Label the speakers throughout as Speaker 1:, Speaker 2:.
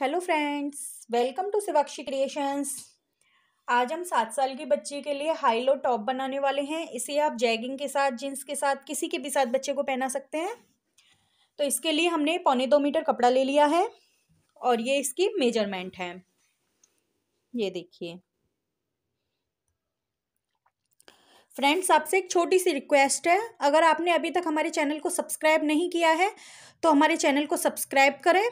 Speaker 1: hello friends welcome to Shivakshi creations आज हम सात साल की बच्ची के लिए हाई लो टॉप बनाने वाले हैं इसे आप जैगिंग के साथ जीन्स के साथ किसी के भी साथ बच्चे को पहना सकते हैं तो इसके लिए हमने पौने दो मीटर कपड़ा ले लिया है और ये इसकी मेजरमेंट है ये देखिए फ्रेंड्स आपसे एक छोटी सी रिक्वेस्ट है अगर आपने अभी तक हमारे चैनल को सब्सक्राइब नहीं किया है तो हमारे चैनल को सब्सक्राइब करें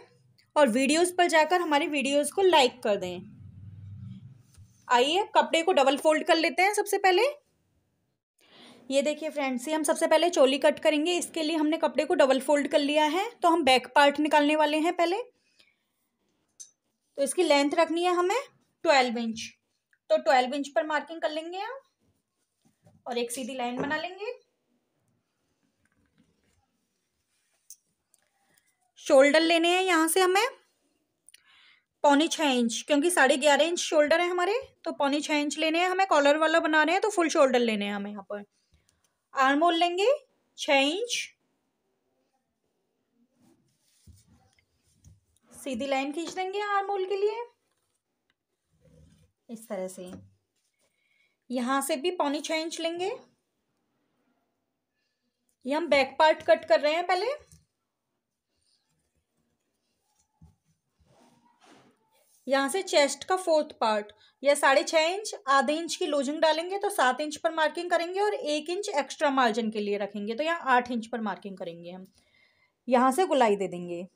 Speaker 1: और वीडियोस पर जाकर हमारे वीडियोस को लाइक कर दें आइए कपड़े को डबल फोल्ड कर लेते हैं सबसे पहले ये देखिए फ्रेंड्स ये हम सबसे पहले चोली कट करेंगे इसके लिए हमने कपड़े को डबल फोल्ड कर लिया है तो हम बैक पार्ट निकालने वाले हैं पहले तो इसकी लेंथ रखनी है हमें ट्वेल्व इंच तो ट्वेल्व इंच पर मार्किंग कर लेंगे हम और एक सीधी लाइन बना लेंगे शोल्डर लेने हैं यहाँ से हमें पौनी छः इंच क्योंकि साढ़े ग्यारह इंच शोल्डर है हमारे तो पौनी छः इंच लेने हैं हमें कॉलर वाला बनाने हैं तो फुल शोल्डर लेने हैं हमें यहाँ पर आर्म होल लेंगे छ इंच सीधी लाइन खींच देंगे आर्म होल के लिए इस तरह से यहां से भी पौनी छ इंच लेंगे ये हम बैक पार्ट कट कर रहे हैं पहले यहाँ से चेस्ट का फोर्थ पार्ट या साढ़े छः इंच आधे इंच की लोजिंग डालेंगे तो सात इंच पर मार्किंग करेंगे और एक इंच एक्स्ट्रा मार्जिन के लिए रखेंगे तो यहाँ आठ इंच पर मार्किंग करेंगे हम यहाँ से गुलाई दे देंगे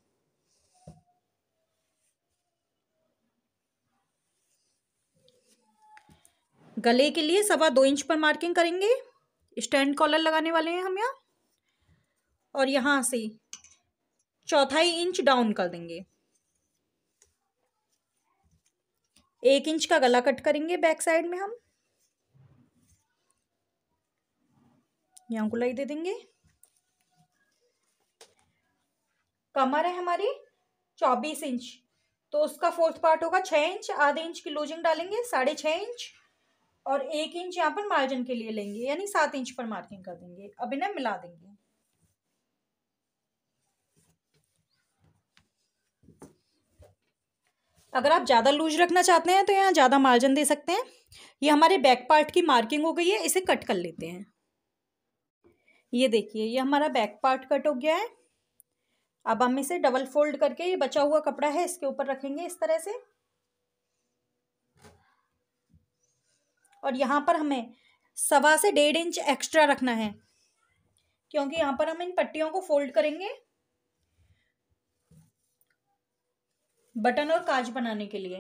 Speaker 1: गले के लिए सवा दो इंच पर मार्किंग करेंगे स्टैंड कॉलर लगाने वाले हैं हम यहाँ और यहाँ से चौथाई इंच डाउन कर देंगे एक इंच का गला कट करेंगे बैक साइड में हम यहाँ गुलाई दे देंगे कमर है हमारी चौबीस इंच तो उसका फोर्थ पार्ट होगा छह इंच आधे इंच की लूजिंग डालेंगे साढ़े छः इंच और एक इंच यहाँ पर मार्जिन के लिए लेंगे यानी सात इंच पर मार्किंग कर देंगे अब इन्हें मिला देंगे अगर आप ज़्यादा लूज रखना चाहते हैं तो यहाँ ज़्यादा मार्जिन दे सकते हैं ये हमारे बैक पार्ट की मार्किंग हो गई है इसे कट कर लेते हैं ये देखिए ये हमारा बैक पार्ट कट हो गया है अब हम इसे डबल फोल्ड करके ये बचा हुआ कपड़ा है इसके ऊपर रखेंगे इस तरह से और यहाँ पर हमें सवा से डेढ़ इंच एक्स्ट्रा रखना है क्योंकि यहाँ पर हम इन पट्टियों को फोल्ड करेंगे बटन और काज बनाने के लिए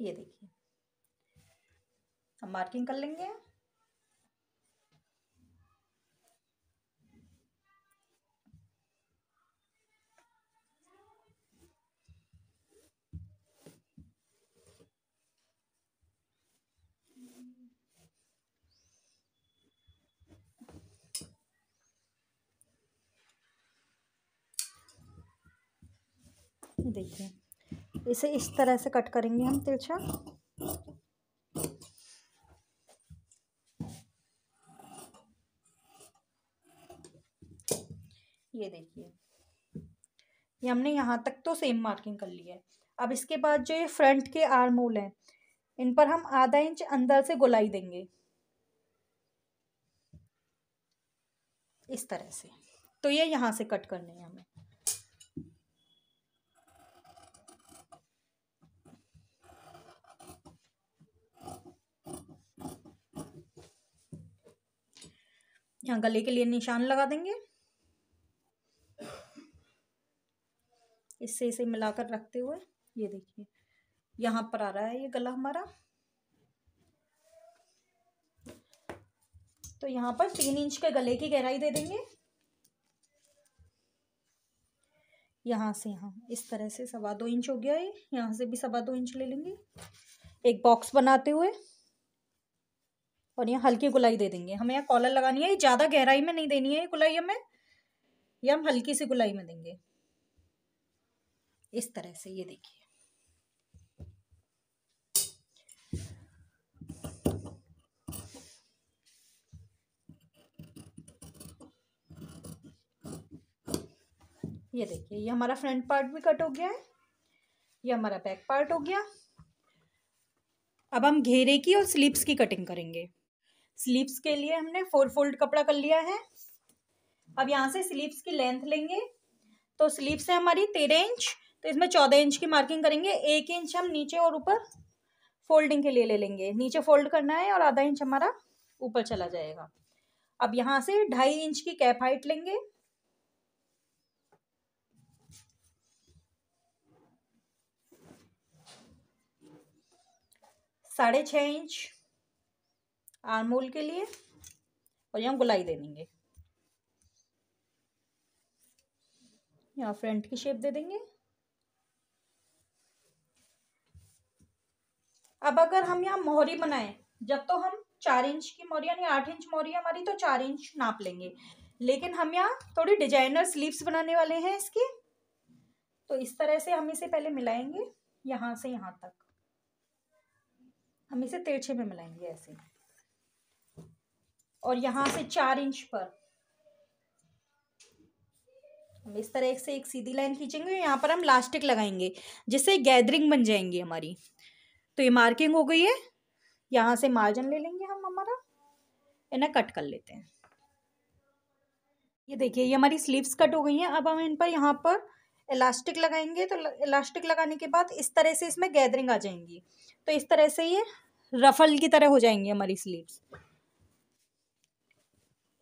Speaker 1: ये देखिए हम मार्किंग कर लेंगे देखिए इसे इस तरह से कट करेंगे हम तिरछा ये देखिए ये हमने यहाँ तक तो सेम मार्किंग कर ली है अब इसके बाद जो ये फ्रंट के आर्म होल हैं इन पर हम आधा इंच अंदर से गोलाई देंगे इस तरह से तो ये यहाँ से कट करने हैं हमें यहाँ गले के लिए निशान लगा देंगे इससे इसे मिलाकर रखते हुए ये देखिए यहाँ पर आ रहा है ये गला हमारा तो यहाँ पर तीन इंच के गले की गहराई दे देंगे यहाँ से यहाँ इस तरह से सवा दो इंच हो गया है यहाँ से भी सवा दो इंच ले लेंगे एक बॉक्स बनाते हुए और यहाँ हल्की गुलाई दे देंगे हमें यहाँ कॉलर लगानी है ये ज़्यादा गहराई में नहीं देनी है ये गुलाई हमें ये हम हल्की सी गुलाई में देंगे इस तरह से ये देखिए ये देखिए ये हमारा फ्रंट पार्ट भी कट हो गया है ये हमारा बैक पार्ट हो गया अब हम घेरे की और स्लीप्स की कटिंग करेंगे स्लीव्स के लिए हमने फोर फोल्ड कपड़ा कर लिया है अब यहाँ से स्लीव्स की लेंथ लेंगे तो स्लीव्स है हमारी तेरह इंच तो इसमें चौदह इंच की मार्किंग करेंगे एक इंच हम नीचे और ऊपर फोल्डिंग के लिए ले लेंगे नीचे फोल्ड करना है और आधा इंच हमारा ऊपर चला जाएगा अब यहाँ से ढाई इंच की कैप हाइट लेंगे साढ़े छः इंच आरमूल के लिए और यहाँ गुलाई दे देंगे यहाँ फ्रंट की शेप दे देंगे अब अगर हम यहाँ मोहरी बनाएं जब तो हम चार इंच की मोरी यानी आठ इंच मोरी हमारी तो चार इंच नाप लेंगे लेकिन हम यहाँ थोड़ी डिजाइनर स्लीव्स बनाने वाले हैं इसकी तो इस तरह से हम इसे पहले मिलाएंगे यहाँ से यहाँ तक हम इसे तिरछे में मिलाएंगे ऐसे और यहां से चार इंच पर हम इस तरह से एक सीधी लाइन खींचेंगे यहाँ पर हम लास्टिक लगाएंगे जिससे गैदरिंग बन जाएंगी हमारी तो ये मार्किंग हो गई है यहाँ से मार्जिन ले लेंगे हम हमारा इन्हें कट कर लेते हैं ये देखिए ये हमारी स्लीव्स कट हो गई हैं अब हम इन पर यहाँ पर इलास्टिक लगाएंगे तो इलास्टिक लगाने के बाद इस तरह से इसमें गैदरिंग आ जाएंगी तो इस तरह से ये रफल की तरह हो जाएंगी हमारी स्लीव्स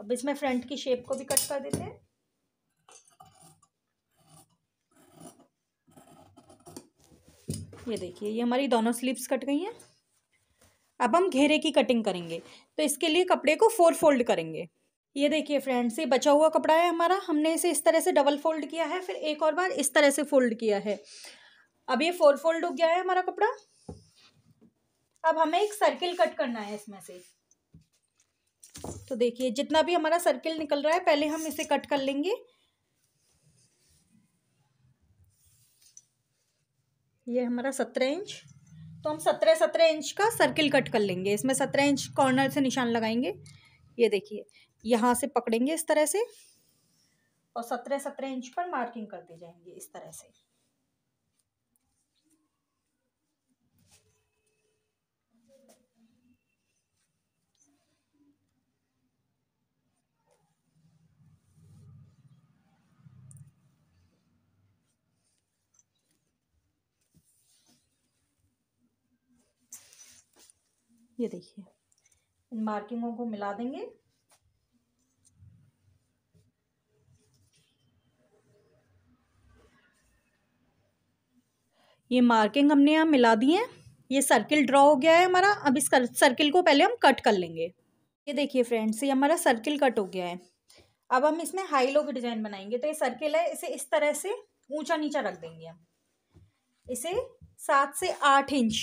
Speaker 1: अब इसमें फ्रंट की शेप को भी कट कर देते हैं ये देखिए ये हमारी दोनों स्लीव्स कट गई हैं अब हम घेरे की कटिंग करेंगे तो इसके लिए कपड़े को फोर फोल्ड करेंगे ये देखिए फ्रेंड्स ये बचा हुआ कपड़ा है हमारा हमने इसे इस तरह से डबल फोल्ड किया है फिर एक और बार इस तरह से फोल्ड किया है अब ये फोर फोल्ड हो गया है हमारा कपड़ा अब हमें एक सर्किल कट करना है इसमें से तो देखिए जितना भी हमारा सर्किल निकल रहा है पहले हम इसे कट कर लेंगे ये हमारा सत्रह इंच तो हम सत्रह सत्रह इंच का सर्किल कट कर लेंगे इसमें सत्रह इंच कॉर्नर से निशान लगाएंगे ये देखिए यहाँ से पकड़ेंगे इस तरह से और सत्रह सत्रह इंच पर मार्किंग करते जाएंगे इस तरह से ये देखिए इन मार्किंगों को मिला देंगे ये मार्किंग हमने यहाँ मिला दी है ये सर्किल ड्रॉ हो गया है हमारा अब इस सर्किल को पहले हम कट कर लेंगे ये देखिए फ्रेंड्स ये हमारा सर्किल कट हो गया है अब हम इसमें हाई लो की डिज़ाइन बनाएंगे तो ये सर्किल है इसे इस तरह से ऊंचा नीचा रख देंगे हम इसे सात से आठ इंच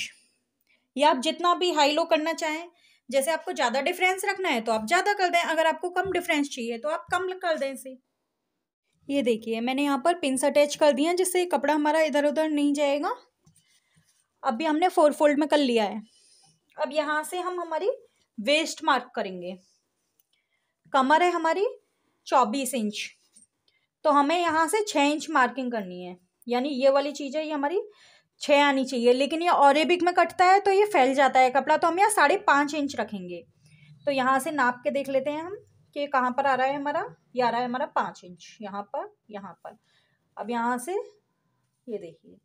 Speaker 1: या आप जितना भी हाई लो करना चाहें जैसे आपको ज़्यादा डिफरेंस रखना है तो आप ज़्यादा कर दें अगर आपको कम डिफरेंस चाहिए तो आप कम कर दें इसे ये देखिए मैंने यहाँ पर पिंस अटैच कर दिए जिससे कपड़ा हमारा इधर उधर नहीं जाएगा अभी हमने फोर फोल्ड में कर लिया है अब यहाँ से हम हमारी वेस्ट मार्क करेंगे कमर है हमारी चौबीस इंच तो हमें यहाँ से छः इंच मार्किंग करनी है यानी ये वाली चीज़ है ये हमारी छः आनी चाहिए लेकिन ये औरबिक में कटता है तो ये फैल जाता है कपड़ा तो हम यहाँ साढ़े पाँच इंच रखेंगे तो यहाँ से नाप के देख लेते हैं हम कि कहाँ पर आ रहा है हमारा ये आ रहा है हमारा पाँच इंच यहाँ पर यहाँ पर अब यहाँ से ये देखिए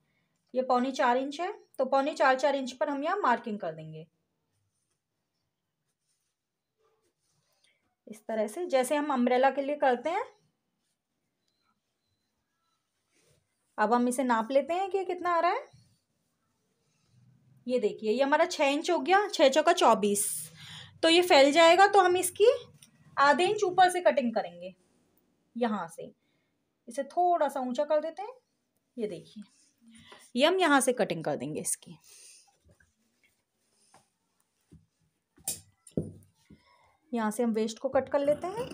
Speaker 1: ये पौने चार इंच है तो पौने चार चार इंच पर हम यहाँ मार्किंग कर देंगे इस तरह से जैसे हम अम्ब्रेला के लिए करते हैं अब हम इसे नाप लेते हैं कि कितना आ रहा है ये देखिए ये हमारा छः इंच हो गया छः चौका चौबीस तो ये फैल जाएगा तो हम इसकी आधे इंच ऊपर से कटिंग करेंगे यहाँ से इसे थोड़ा सा ऊंचा कर देते हैं ये देखिए ये हम यहाँ से कटिंग कर देंगे इसकी यहाँ से हम वेस्ट को कट कर लेते हैं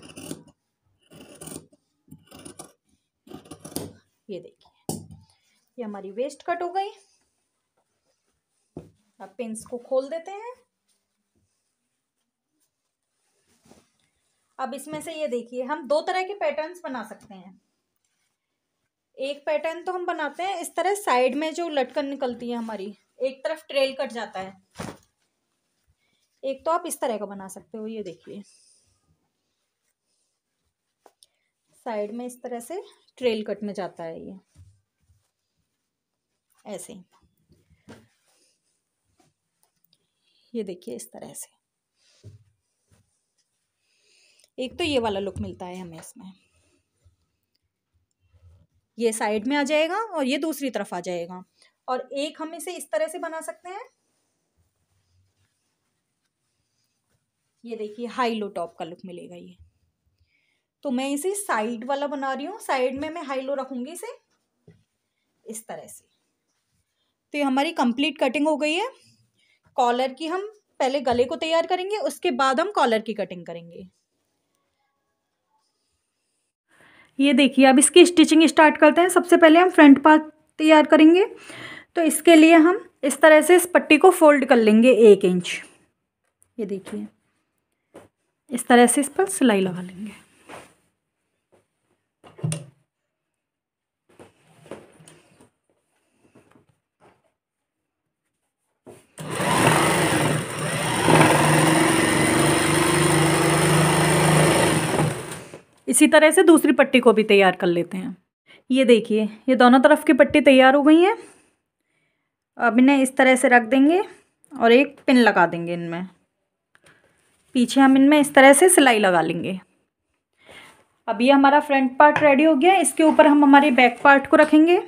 Speaker 1: ये देखिए ये हमारी वेस्ट कट हो गई अब पिंस को खोल देते हैं अब इसमें से ये देखिए हम दो तरह के पैटर्न्स बना सकते हैं एक पैटर्न तो हम बनाते हैं इस तरह साइड में जो लटकन निकलती है हमारी एक तरफ ट्रेल कट जाता है एक तो आप इस तरह का बना सकते हो ये देखिए साइड में इस तरह से ट्रेल कट में जाता है ये ऐसे ये देखिए इस तरह से एक तो ये वाला लुक मिलता है हमें इसमें ये साइड में आ जाएगा और ये दूसरी तरफ आ जाएगा और एक हम इसे इस तरह से बना सकते हैं ये देखिए हाई लो टॉप का लुक मिलेगा ये तो मैं इसे साइड वाला बना रही हूँ साइड में मैं हाई लो रखूंगी इसे इस तरह से तो ये हमारी कंप्लीट कटिंग हो गई है कॉलर की हम पहले गले को तैयार करेंगे उसके बाद हम कॉलर की कटिंग करेंगे ये देखिए अब इसकी स्टिचिंग स्टार्ट करते हैं सबसे पहले हम फ्रंट पार्ट तैयार करेंगे तो इसके लिए हम इस तरह से इस पट्टी को फोल्ड कर लेंगे एक इंच ये देखिए इस तरह से इस पर सिलाई लगा लेंगे इसी तरह से दूसरी पट्टी को भी तैयार कर लेते हैं ये देखिए ये दोनों तरफ की पट्टी तैयार हो गई है अब इन्हें इस तरह से रख देंगे और एक पिन लगा देंगे इनमें पीछे हम इनमें इस तरह से सिलाई लगा लेंगे अब ये हमारा फ्रंट पार्ट रेडी हो गया इसके ऊपर हम हमारे बैक पार्ट को रखेंगे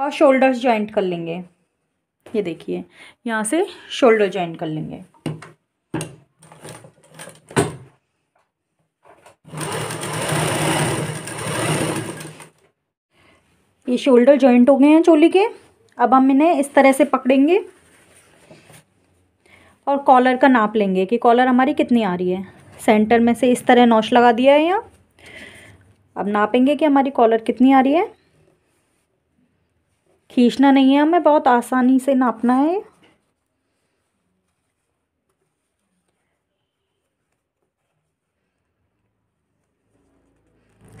Speaker 1: और शोल्डर्स ज्वाइंट कर लेंगे ये देखिए यहाँ से शोल्डर ज्वाइंट कर लेंगे ये शोल्डर जॉइंट हो गए हैं चोली के अब हम इन्हें इस तरह से पकड़ेंगे और कॉलर का नाप लेंगे कि कॉलर हमारी कितनी आ रही है सेंटर में से इस तरह नौश लगा दिया है यहाँ अब नापेंगे कि हमारी कॉलर कितनी आ रही है खींचना नहीं है हमें बहुत आसानी से नापना है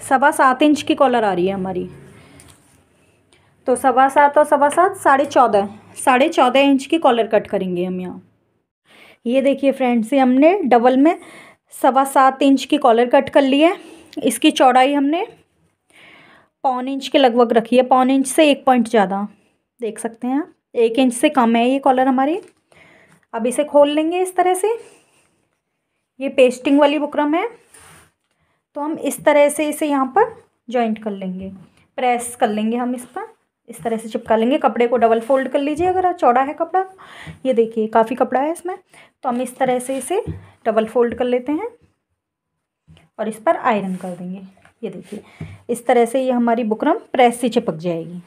Speaker 1: सवा सात इंच की कॉलर आ रही है हमारी तो सवा सात और सवा सात साढ़े चौदह साढ़े चौदह इंच की कॉलर कट करेंगे हम यहाँ ये देखिए फ्रेंड्स ये हमने डबल में सवा सात इंच की कॉलर कट कर ली है इसकी चौड़ाई हमने पौन इंच के लगभग रखी है पौन इंच से एक पॉइंट ज़्यादा देख सकते हैं आप एक इंच से कम है ये कॉलर हमारी अब इसे खोल लेंगे इस तरह से ये पेस्टिंग वाली बुकरम है तो हम इस तरह से इसे यहाँ पर जॉइंट कर लेंगे प्रेस कर लेंगे हम इस पर इस तरह से चिपका लेंगे कपड़े को डबल फोल्ड कर लीजिए अगर चौड़ा है कपड़ा ये देखिए काफ़ी कपड़ा है इसमें तो हम इस तरह से इसे डबल फोल्ड कर लेते हैं और इस पर आयरन कर देंगे ये देखिए इस तरह से ये हमारी बुकरम प्रेस से चिपक जाएगी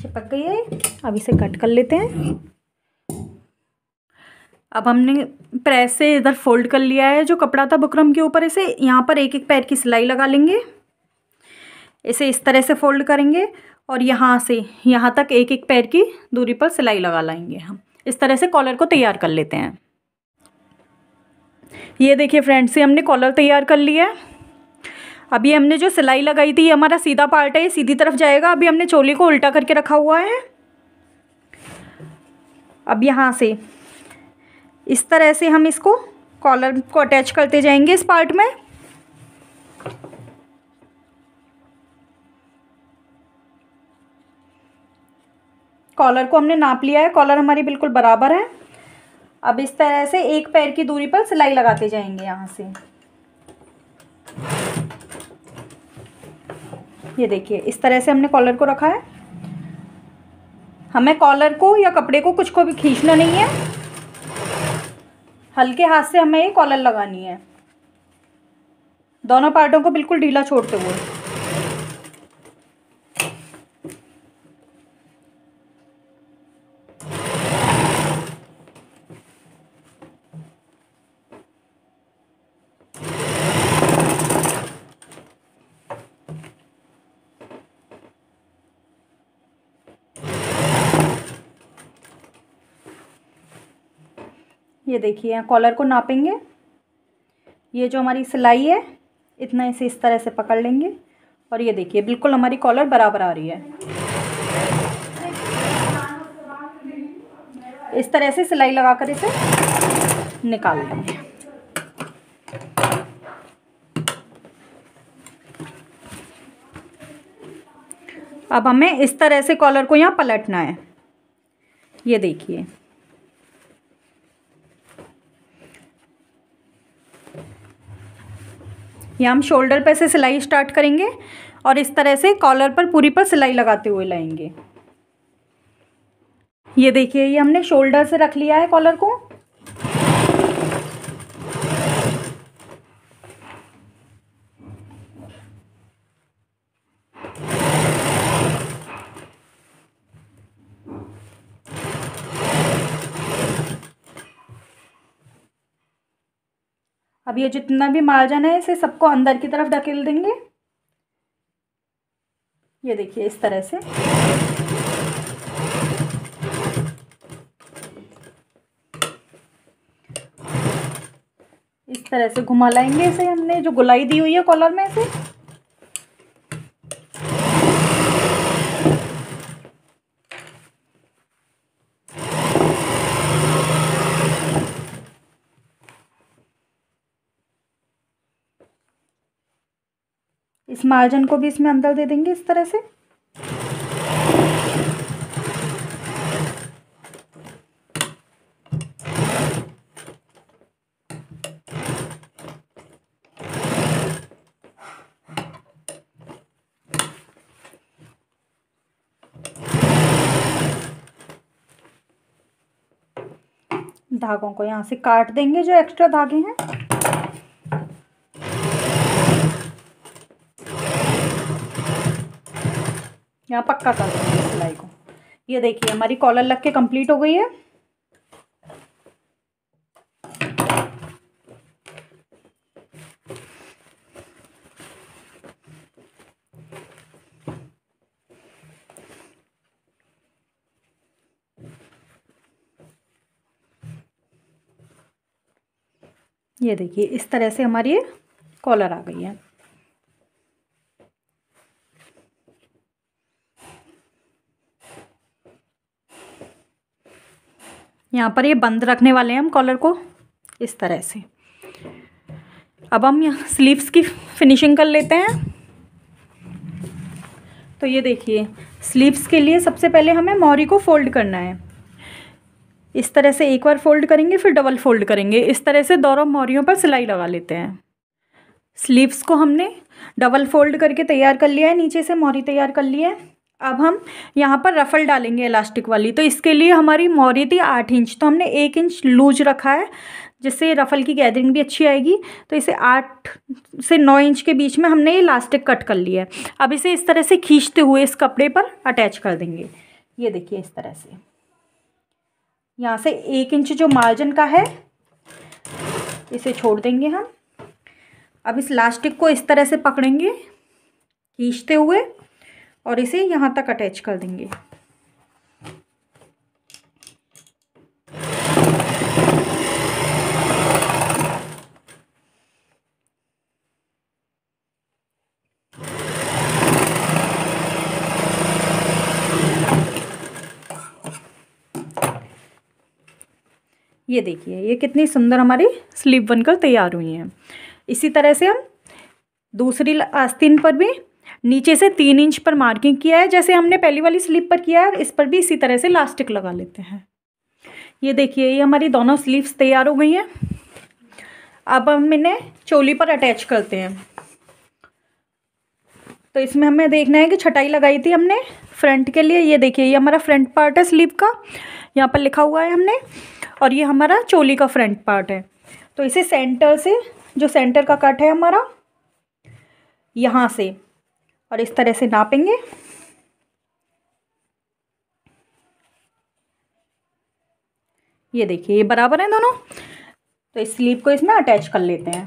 Speaker 1: चिपक गई है अब इसे कट कर लेते हैं अब हमने प्रेस से इधर फोल्ड कर लिया है जो कपड़ा था बुकरम के ऊपर इसे यहाँ पर एक एक पैर की सिलाई लगा लेंगे इसे इस तरह से फोल्ड करेंगे और यहाँ से यहाँ तक एक एक पैर की दूरी पर सिलाई लगा लाएंगे हम इस तरह से कॉलर को तैयार कर लेते हैं ये देखिए फ्रेंड्स ये हमने कॉलर तैयार कर लिया है अभी हमने जो सिलाई लगाई थी ये हमारा सीधा पार्ट है ये सीधी तरफ जाएगा अभी हमने चोली को उल्टा करके रखा हुआ है अब यहाँ से इस तरह से हम इसको कॉलर को अटैच करते जाएंगे इस पार्ट में कॉलर को हमने नाप लिया है कॉलर हमारी बिल्कुल बराबर है अब इस तरह से एक पैर की दूरी पर सिलाई लगाते जाएंगे यहाँ से ये देखिए इस तरह से हमने कॉलर को रखा है हमें कॉलर को या कपड़े को कुछ को भी खींचना नहीं है हल्के हाथ से हमें ये कॉलर लगानी है दोनों पार्टों को बिल्कुल ढीला छोड़ते हुए ये देखिए कॉलर को नापेंगे ये जो हमारी सिलाई है इतना इसे इस तरह से पकड़ लेंगे और ये देखिए बिल्कुल हमारी कॉलर बराबर आ रही है इस तरह से सिलाई लगा कर इसे निकाल लेंगे अब हमें इस तरह से कॉलर को यहाँ पलटना है ये देखिए यहाँ हम शोल्डर पर से सिलाई स्टार्ट करेंगे और इस तरह से कॉलर पर पूरी पर सिलाई लगाते हुए लाएंगे ये देखिए ये हमने शोल्डर से रख लिया है कॉलर को अब ये जितना भी मार्जन है इसे सबको अंदर की तरफ ढकेल देंगे ये देखिए इस तरह से इस तरह से घुमा लाएंगे इसे हमने जो गुलाई दी हुई है कॉलर में इसे मार्जिन को भी इसमें अंदर दे देंगे इस तरह से धागों को यहाँ से काट देंगे जो एक्स्ट्रा धागे हैं यहाँ पक्का कर देंगे सिलाई को ये देखिए हमारी कॉलर लग के कंप्लीट हो गई है ये देखिए इस तरह से हमारी कॉलर आ गई है यहाँ पर ये बंद रखने वाले हैं हम कॉलर को इस तरह से अब हम यहाँ स्लीव्स की फिनिशिंग कर लेते हैं तो ये देखिए स्लीव्स के लिए सबसे पहले हमें मौरी को फोल्ड करना है इस तरह से एक बार फोल्ड करेंगे फिर डबल फोल्ड करेंगे इस तरह से दोनों मौरियों पर सिलाई लगा लेते हैं स्लीव्स को हमने डबल फोल्ड करके तैयार कर लिया है नीचे से मौरी तैयार कर लिया है अब हम यहाँ पर रफ़ल डालेंगे इलास्टिक वाली तो इसके लिए हमारी मोहरी थी आठ इंच तो हमने एक इंच लूज रखा है जिससे रफ़ल की गैदरिंग भी अच्छी आएगी तो इसे आठ से नौ इंच के बीच में हमने ये इलास्टिक कट कर लिया है अब इसे इस तरह से खींचते हुए इस कपड़े पर अटैच कर देंगे ये देखिए इस तरह से यहाँ से एक इंच जो मार्जिन का है इसे छोड़ देंगे हम अब इस लास्टिक को इस तरह से पकड़ेंगे खींचते हुए और इसे यहाँ तक अटैच कर देंगे ये देखिए ये कितनी सुंदर हमारी स्लीव बनकर तैयार हुई हैं इसी तरह से हम दूसरी आस्तीन पर भी नीचे से तीन इंच पर मार्किंग किया है जैसे हमने पहली वाली स्लीप पर किया है इस पर भी इसी तरह से लास्टिक लगा लेते हैं ये देखिए ये हमारी दोनों स्लीव्स तैयार हो गई हैं अब हम इन्हें चोली पर अटैच करते हैं तो इसमें हमें देखना है कि छटाई लगाई थी हमने फ्रंट के लिए ये देखिए ये हमारा फ्रंट पार्ट है स्लीव का यहाँ पर लिखा हुआ है हमने और ये हमारा चोली का फ्रंट पार्ट है तो इसे सेंटर से जो सेंटर का कट है हमारा यहाँ से और इस तरह से नापेंगे ये देखिए ये बराबर है दोनों तो इस स्लीप को इसमें अटैच कर लेते हैं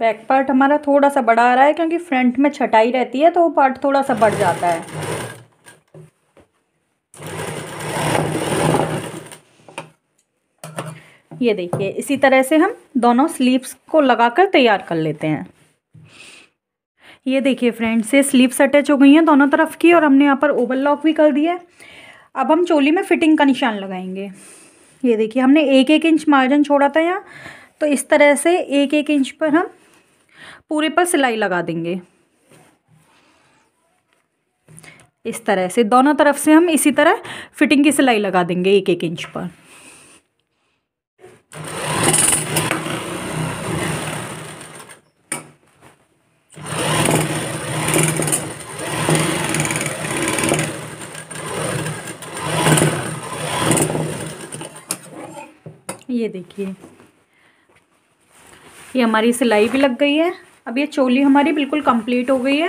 Speaker 1: बैक पार्ट हमारा थोड़ा सा बड़ा आ रहा है क्योंकि फ्रंट में छटाई रहती है तो वो पार्ट थोड़ा सा बढ़ जाता है ये देखिए इसी तरह से हम दोनों स्लीव्स को लगाकर तैयार कर लेते हैं ये देखिए फ्रेंड्स ये स्लीव्स अटैच हो गई हैं दोनों तरफ की और हमने यहाँ पर ओवरलॉक भी कर दिया है अब हम चोली में फिटिंग का निशान लगाएंगे ये देखिए हमने एक एक इंच मार्जिन छोड़ा था यहाँ तो इस तरह से एक एक इंच पर हम पूरे पर सिलाई लगा देंगे इस तरह से दोनों तरफ से हम इसी तरह फिटिंग की सिलाई लगा देंगे एक एक इंच पर ये देखिए ये हमारी सिलाई भी लग गई है अब ये चोली हमारी बिल्कुल कंप्लीट हो गई है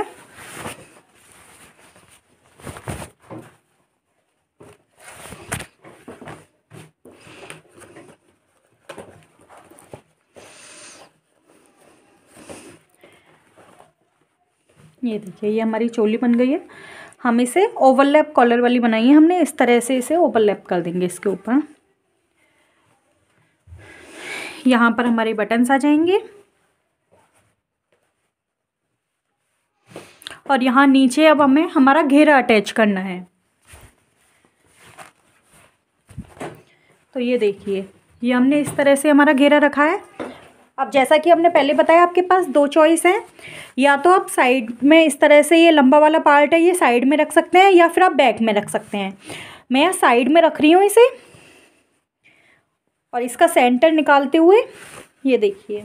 Speaker 1: ये देखिए ये हमारी चोली बन गई है हम इसे ओवरलैप कॉलर वाली बनाई है हमने इस तरह से इसे ओवरलैप कर देंगे इसके ऊपर यहाँ पर हमारे बटन्स आ जाएंगे और यहाँ नीचे अब हमें हमारा घेरा अटैच करना है तो ये देखिए ये हमने इस तरह से हमारा घेरा रखा है अब जैसा कि हमने पहले बताया आपके पास दो चॉइस है या तो आप साइड में इस तरह से ये लंबा वाला पार्ट है ये साइड में रख सकते हैं या फिर आप बैक में रख सकते हैं मैं यहाँ साइड में रख रही हूँ इसे और इसका सेंटर निकालते हुए ये देखिए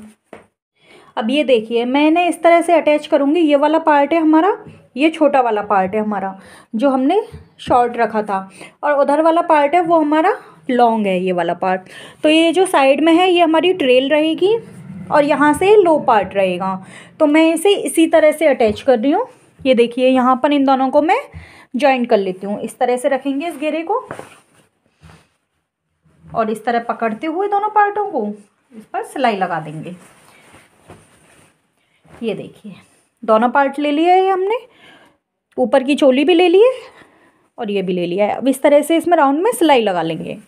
Speaker 1: अब ये देखिए मैंने इस तरह से अटैच करूँगी ये वाला पार्ट है हमारा ये छोटा वाला पार्ट है हमारा जो हमने शॉर्ट रखा था और उधर वाला पार्ट है वो हमारा लॉन्ग है ये वाला पार्ट तो ये जो साइड में है ये हमारी ट्रेल रहेगी और यहाँ से लो पार्ट रहेगा तो मैं इसे इसी तरह से अटैच कर रही हूँ ये देखिए यहाँ पर इन दोनों को मैं ज्वाइंट कर लेती हूँ इस तरह से रखेंगे इस घेरे को और इस तरह पकड़ते हुए दोनों पार्टों को इस पर सिलाई लगा देंगे ये देखिए दोनों पार्ट ले लिए है हमने ऊपर की चोली भी ले ली है और ये भी ले लिया है अब इस तरह से इसमें राउंड में सिलाई लगा लेंगे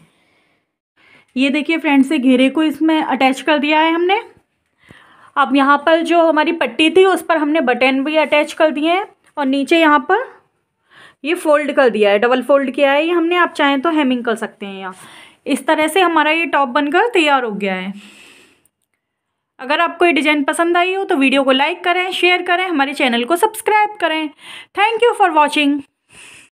Speaker 1: ये देखिए फ्रेंड से घेरे को इसमें अटैच कर दिया है हमने अब यहाँ पर जो हमारी पट्टी थी उस पर हमने बटन भी अटैच कर दिए हैं और नीचे यहाँ पर ये फोल्ड कर दिया है डबल फोल्ड किया है ये हमने आप चाहें तो हेमिंग कर सकते हैं यहाँ इस तरह से हमारा ये टॉप बनकर तैयार हो गया है अगर आपको ये डिज़ाइन पसंद आई हो तो वीडियो को लाइक करें शेयर करें हमारे चैनल को सब्सक्राइब करें थैंक यू फॉर वॉचिंग